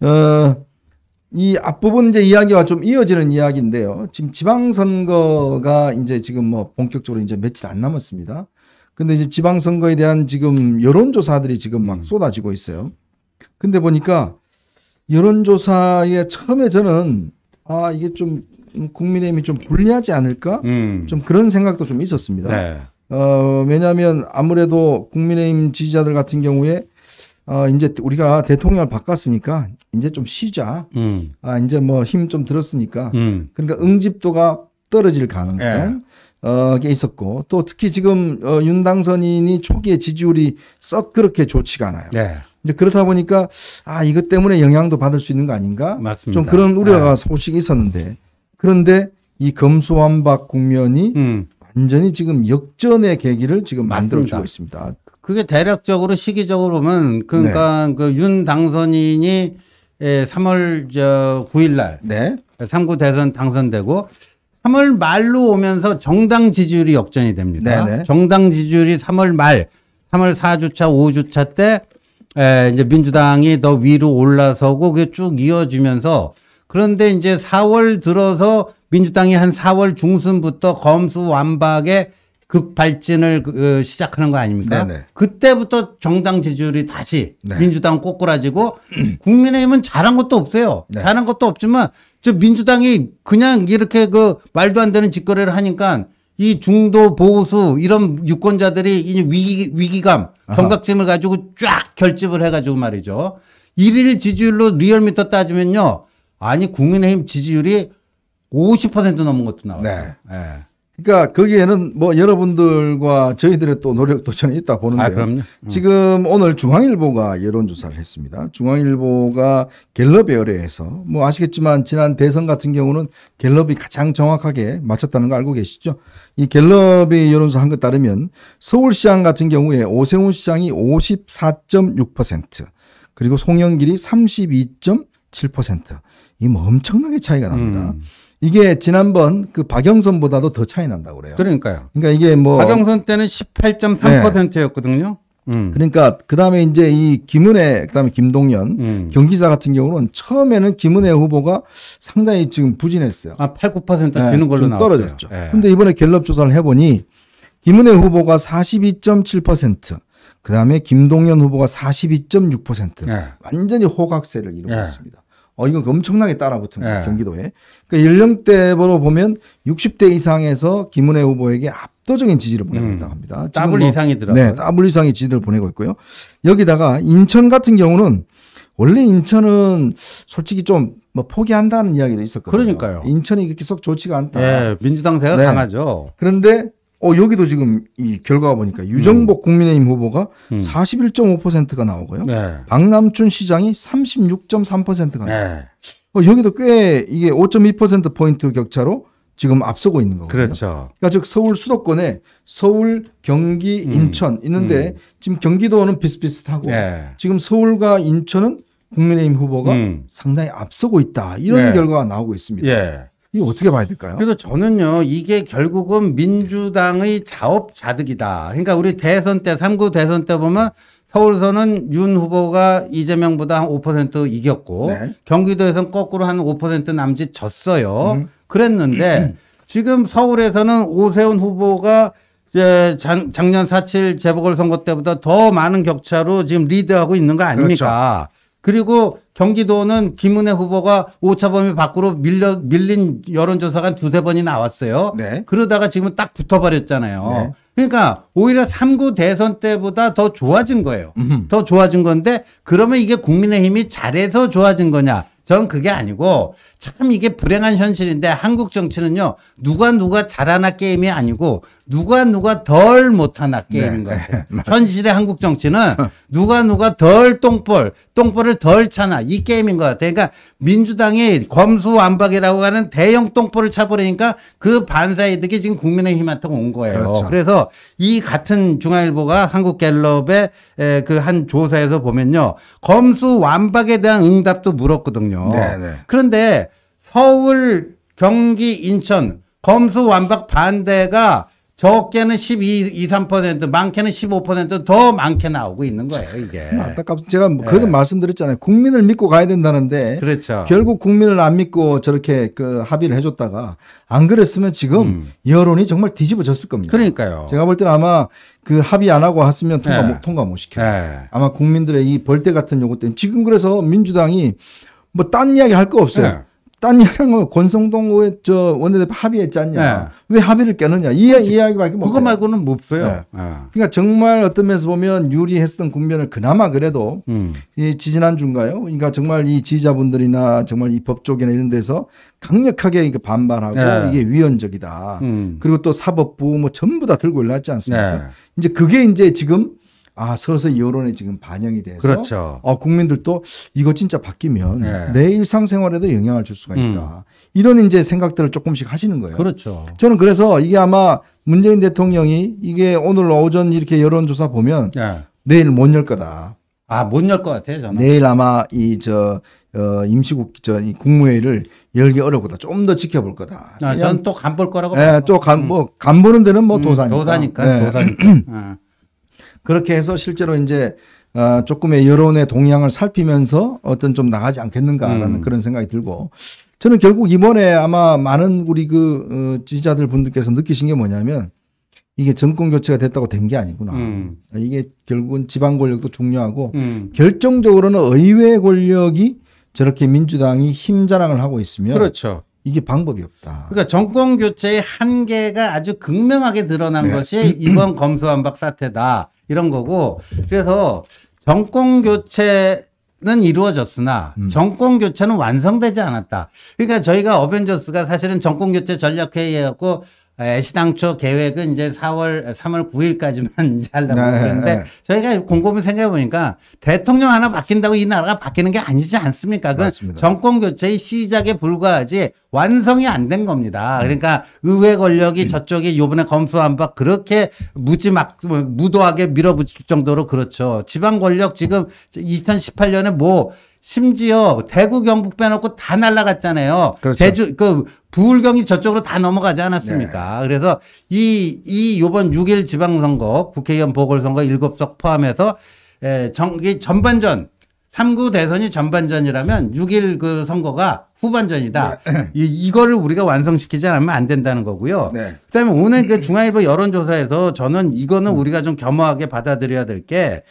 어, 이 앞부분 이제 이야기와 좀 이어지는 이야기인데요. 지금 지방선거가 이제 지금 뭐 본격적으로 이제 며칠 안 남았습니다. 근데 이제 지방선거에 대한 지금 여론조사들이 지금 막 음. 쏟아지고 있어요. 근데 보니까 여론조사에 처음에 저는 아, 이게 좀 국민의힘이 좀 불리하지 않을까? 음. 좀 그런 생각도 좀 있었습니다. 네. 어, 왜냐하면 아무래도 국민의힘 지지자들 같은 경우에 어, 이제 우리가 대통령을 바꿨으니까 이제 좀 쉬자. 음. 아, 이제 뭐 힘 좀 들었으니까. 음. 그러니까 응집도가 떨어질 가능성. 예. 어, 게 있었고 또 특히 지금 어, 윤 당선인이 초기에 지지율이 썩 그렇게 좋지가 않아요. 네. 이제 그렇다 보니까 아 이것 때문에 영향도 받을 수 있는 거 아닌가? 맞습니다. 좀 그런 우려가 아. 소식이 있었는데 그런데 이 검수완박 국면이 음. 완전히 지금 역전의 계기를 지금 만들어주고 있습니다. 그게 대략적으로 시기적으로 보면 그러니까 네. 그윤 당선인이 3월 예, 저 9일 날 네. 3구 대선 당선되고 3월 말로 오면서 정당 지지율이 역전이 됩니다. 네네. 네. 정당 지지율이 3월 말, 3월 4주차, 5주차 때 에, 예, 이제 민주당이 더 위로 올라서고 그게 쭉 이어지면서 그런데 이제 4월 들어서 민주당이 한 4월 중순부터 검수 완박에 급발진을 그, 그 어, 시작하는 거 아닙니까? 네네. 그때부터 정당 지지율이 다시 네. 민주당 꼬꾸라지고 국민의힘은 잘한 것도 없어요. 네. 잘한 것도 없지만 저 민주당이 그냥 이렇게 그 말도 안 되는 짓거리를 하니까 이 중도 보수 이런 유권자들이 이 위기 위기감 경각심을 가지고 쫙 결집을 해가지고 말이죠. 1일 지지율로 리얼미터 따지면요. 아니 국민의힘 지지율이 50% 넘은 것도 나와요. 네. 네. 그러니까 거기에는 뭐 여러분들과 저희들의 또 노력도 저는 있다 보는데요. 아, 음. 지금 오늘 중앙일보가 여론조사를 했습니다. 중앙일보가 갤럽에 의뢰해서 뭐 아시겠지만 지난 대선 같은 경우는 갤럽이 가장 정확하게 맞췄다는 거 알고 계시죠? 이 갤럽이 여론조사 한 것 따르면 서울시장 같은 경우에 오세훈 시장이 54.6% 그리고 송영길이 32.7%이 뭐 엄청나게 차이가 납니다. 음. 이게 지난번 그 박영선보다도 더 차이 난다고 그래요. 그러니까요. 그러니까 이게 뭐 박영선 때는 18.3%였거든요. 네. 음. 그러니까 그다음에 이제 이 김은혜 그다음에 김동연 음. 경기사 같은 경우는 처음에는 김은혜 후보가 상당히 지금 부진했어요. 아, 8, 9% 되는 걸로 나왔어요. 떨어졌죠. 네. 근데 이번에 갤럽 조사를 해 보니 김은혜 후보가 42.7%, 그다음에 김동연 후보가 42.6%. 네. 예. 완전히 호각세를 이루고 예. 있습니다. 어, 이건 엄청나게 따라붙은 거예요, 네. 경기도에. 그 그러니까 연령대로 보면 60대 이상에서 김은혜 후보에게 압도적인 지지를 보내고 음. 있다고 합니다. 더블 뭐, 이상이더라고요. 네, 더블 이상의 지지를 보내고 있고요. 여기다가 인천 같은 경우는 원래 인천은 솔직히 좀 뭐 포기한다는 이야기도 있었거든요. 그러니까요. 인천이 이렇게 썩 좋지가 않다. 네, 민주당 세가 네. 강하죠. 그런데 어 여기도 지금 이 결과가 보니까 유정복 음. 국민의힘 후보가 음. 41.5%가 나오고요. 네. 박남춘 시장이 36.3%가 나오고 어, 여기도 꽤 이게 5.2% 포인트 격차로 지금 앞서고 있는 거거요 그렇죠. 그러니까 즉 서울 수도권에 서울, 경기, 음. 인천 있는데 음. 지금 경기도는 비슷비슷하고 네. 지금 서울과 인천은 국민의힘 후보가 음. 상당히 앞서고 있다 이런 네. 결과가 나오고 있습니다. 예. 이거 어떻게 봐야 될까요? 그래서 저는요, 이게 결국은 민주당의 자업자득이다. 그러니까 우리 대선 때, 삼구 대선 때 보면 서울서는 윤 후보가 이재명보다 한 5% 이겼고 네. 경기도에서는 거꾸로 한 5% 남짓 졌어요. 음. 그랬는데 지금 서울에서는 오세훈 후보가 이제 장, 작년 4.7 재보궐선거 때보다 더 많은 격차로 지금 리드하고 있는 거 아닙니까? 그렇죠. 그리고 경기도는 김은혜 후보가 오차범위 밖으로 밀려 밀린 여론조사가 두세 번이 나왔어요. 네. 그러다가 지금딱 붙어버렸잖아요. 네. 그러니까 오히려 3구 대선 때보다 더 좋아진 거예요. 음흠. 더 좋아진 건데 그러면 이게 국민의힘이 잘해서 좋아진 거냐? 전 그게 아니고 참 이게 불행한 현실인데 한국 정치는요 누가 누가 잘하나 게임이 아니고 누가 누가 덜 못하나 게임인 네. 것 같아요. 현실의 한국 정치는 누가 누가 덜 똥볼, 똥볼을 덜 차나 이 게임인 것 같아요. 그러니까 민주당이 검수완박이라고 하는 대형 똥볼을 차버리니까 그 반사이득이 지금 국민의힘한테 온 거예요. 그렇죠. 그래서이 같은 중앙일보가 한국갤럽의 그 한 조사에서 보면요 검수완박에 대한 응답도 물었거든요. 거거든요. 네네. 네. 그런데 서울, 경기, 인천 검수 완박 반대가 적게는 12, 2, 3% 많게는 15%더 많게 나오고 있는 거예요, 이게. 안타깝 제가 뭐 네. 그건 말씀드렸잖아요. 국민을 믿고 가야 된다는데. 그렇죠. 결국 국민을 안 믿고 저렇게 그 합의를 해줬다가 안 그랬으면 지금 음. 여론이 정말 뒤집어졌을 겁니다. 그러니까요. 제가 볼 때는 아마 그 합의 안 하고 왔으면 통과, 네. 통과 못 시켜요. 네. 아마 국민들의 이 벌떼 같은 요구 때문에 지금 그래서 민주당이 뭐딴 이야기 할 거 없어요. 네. 딴 이야기는 뭐 권성동 의원저 원내대표 합의했지 않냐. 네. 왜 합의를 깨느냐. 이, 그렇죠. 이야기밖에 못 그거 말고는 못해요. 네. 네. 그러니까 정말 어떤 면에서 보면 유리했던 국면을 그나마 그래도 음. 이 지지난주인가요? 그러니까 정말 이 지지자분들이나 정말 입법 쪽이나 이런 데서 강력하게 반발하고 네. 이게 위헌적이다. 음. 그리고 또 사법부 뭐 전부 다 들고 올라왔지 않습니까? 네. 이제 그게 이제 지금 아 서서히 여론에 지금 반영이 돼서 그렇죠. 어, 국민들도 이거 진짜 바뀌면 네. 내 일상생활에도 영향을 줄 수가 있다. 음. 이런 이제 생각들을 조금씩 하시는 거예요. 그렇죠. 저는 그래서 이게 아마 문재인 대통령이 이게 오늘 오전 이렇게 여론조사 보면 네. 내일 못 열 거다. 아, 못열것 같아요, 저는. 내일 아마 이, 저, 어, 임시국, 저, 이 국무회의를 열기 어려울 거다. 좀 더 지켜볼 거다. 아, 저는 또간볼 거라고. 예, 또 간, 뭐, 간 보는 데는 뭐 음, 도사니까. 도사니까, 네. 도사니까. 아. 그렇게 해서 실제로 이제 어, 조금의 여론의 동향을 살피면서 어떤 좀 나가지 않겠는가라는 음. 그런 생각이 들고 저는 결국 이번에 아마 많은 우리 그 어, 지지자들 분들께서 느끼신 게 뭐냐면 이게 정권 교체가 됐다고 된 게 아니구나. 음. 이게 결국은 지방 권력도 중요하고 음. 결정적으로는 의회 권력이 저렇게 민주당이 힘 자랑을 하고 있으면 그렇죠. 이게 방법이 없다. 그러니까 정권 교체의 한계가 아주 극명하게 드러난 네. 것이 이번 검수완박 사태다. 이런 거고 그래서 정권 교체는 이루어졌으나 음. 정권 교체는 완성되지 않았다. 그러니까 저희가 어벤져스가 사실은 정권 교체 전략 회의였고 예, 애시당초 계획은 이제 4월, 3월 9일까지만 이제 하려고 하는데 네, 네, 저희가 곰곰이 생각해 보니까 대통령 하나 바뀐다고 이 나라가 바뀌는 게 아니지 않습니까? 그 정권 교체의 시작에 불과하지 완성이 안 된 겁니다. 음. 그러니까 의회 권력이 음. 저쪽에 요번에 검수한 바 그렇게 무지막 무도하게 밀어붙일 정도로 그렇죠. 지방 권력 지금 2018년에 뭐 심지어 대구 경북 빼놓고 다 날라갔잖아요. 그렇죠. 제주 그 부울경이 저쪽으로 다 넘어가지 않았습니까? 네. 그래서 이이 요번 6일 지방선거 국회의원 보궐선거 일곱 석 포함해서 에, 정기 전반전 3구 대선이 전반전이라면 6일 그 선거가 후반전이다. 네. 이, 이거를 우리가 완성시키지 않으면 안 된다는 거고요. 네. 그다음에 오늘 그 중앙일보 여론조사에서 저는 이거는 음. 우리가 좀 겸허하게 받아들여야 될게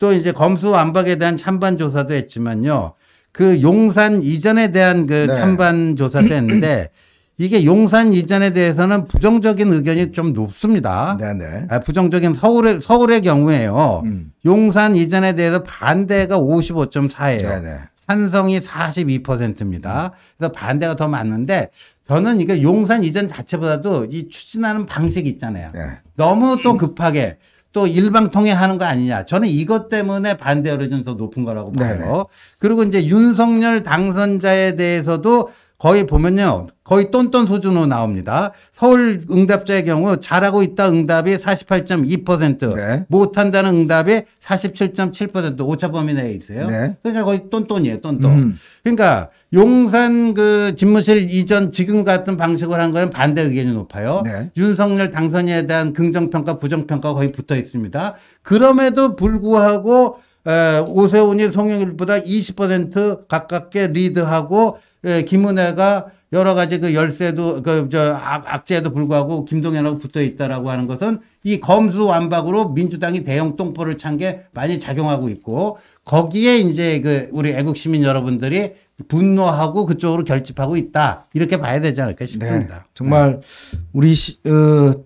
또 이제 검수 완박에 대한 찬반 조사도 했지만요. 그 용산 이전에 대한 그 네. 찬반 조사도 했는데 이게 용산 이전에 대해서는 부정적인 의견이 좀 높습니다. 네네. 네. 아, 부정적인 서울의 서울의 경우에요. 음. 용산 이전에 대해서 반대가 55.4예요. 네네. 찬성이 42%입니다. 그래서 반대가 더 많은데 저는 이게 용산 이전 자체보다도 이 추진하는 방식 있잖아요. 네. 너무 또 급하게 또 일방통행 하는 거 아니냐. 저는 이것 때문에 반대 여론이 더 높은 거라고 봐요. 네 그리고 이제 윤석열 당선자에 대해서도 거의 보면요. 거의 똔똔 수준으로 나옵니다. 서울 응답자의 경우 잘하고 있다 응답이 48.2%, 네. 못한다는 응답이 47.7% 오차 범위 내에 있어요. 네. 그러니까 거의 똔똔이에요, 똔똔. 음. 그러니까 용산 그 집무실 이전 지금 같은 방식으로 한 거는 반대 의견이 높아요. 네. 윤석열 당선에 대한 긍정평가, 부정평가가 거의 붙어 있습니다. 그럼에도 불구하고 에, 오세훈이 송영일보다 20% 가깝게 리드하고 예, 김은혜가 여러 가지 그열쇠도 그저 악재에도 불구하고 김동연하고 붙어 있다라고 하는 것은 이 검수 완박으로 민주당이 대형 똥포를 찬 게 많이 작용하고 있고 거기에 이제 그 우리 애국 시민 여러분들이 분노하고 그쪽으로 결집하고 있다 이렇게 봐야 되지 않을까 싶습니다. 네, 정말 네. 우리 시, 어,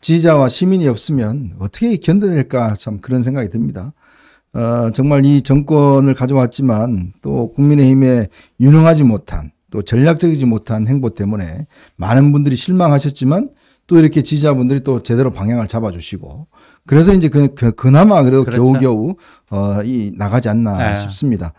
지지자와 시민이 없으면 어떻게 견뎌낼까 참 그런 생각이 듭니다. 어, 정말 이 정권을 가져왔지만 또 국민의힘에 유능하지 못한 또 전략적이지 못한 행보 때문에 많은 분들이 실망하셨지만 또 이렇게 지지자분들이 또 제대로 방향을 잡아주시고 그래서 이제 그, 그, 나마 그래도 그렇죠. 겨우겨우 어, 이 나가지 않나 네. 싶습니다.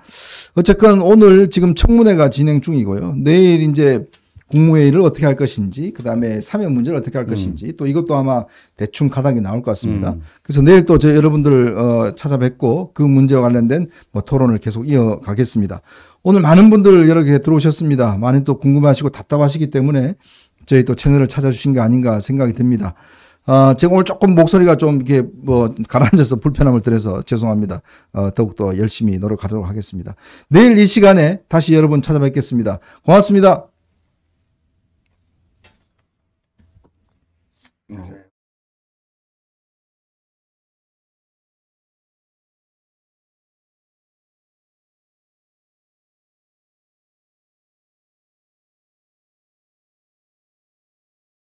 어쨌건 오늘 지금 청문회가 진행 중이고요. 내일 이제 국무회의를 어떻게 할 것인지 그다음에 사면 문제를 어떻게 할 음. 것인지 또 이것도 아마 대충 가닥이 나올 것 같습니다. 음. 그래서 내일 또저 여러분들 어, 찾아뵙고 그 문제와 관련된 뭐 토론을 계속 이어가겠습니다. 오늘 많은 분들 여러 개 들어오셨습니다. 많이 또 궁금하시고 답답하시기 때문에 저희 또 채널을 찾아주신 게 아닌가 생각이 듭니다. 어, 제가 오늘 조금 목소리가 좀 이렇게 뭐 가라앉아서 불편함을 드려서 죄송합니다. 어, 더욱더 열심히 노력하도록 하겠습니다. 내일 이 시간에 다시 여러분 찾아뵙겠습니다. 고맙습니다.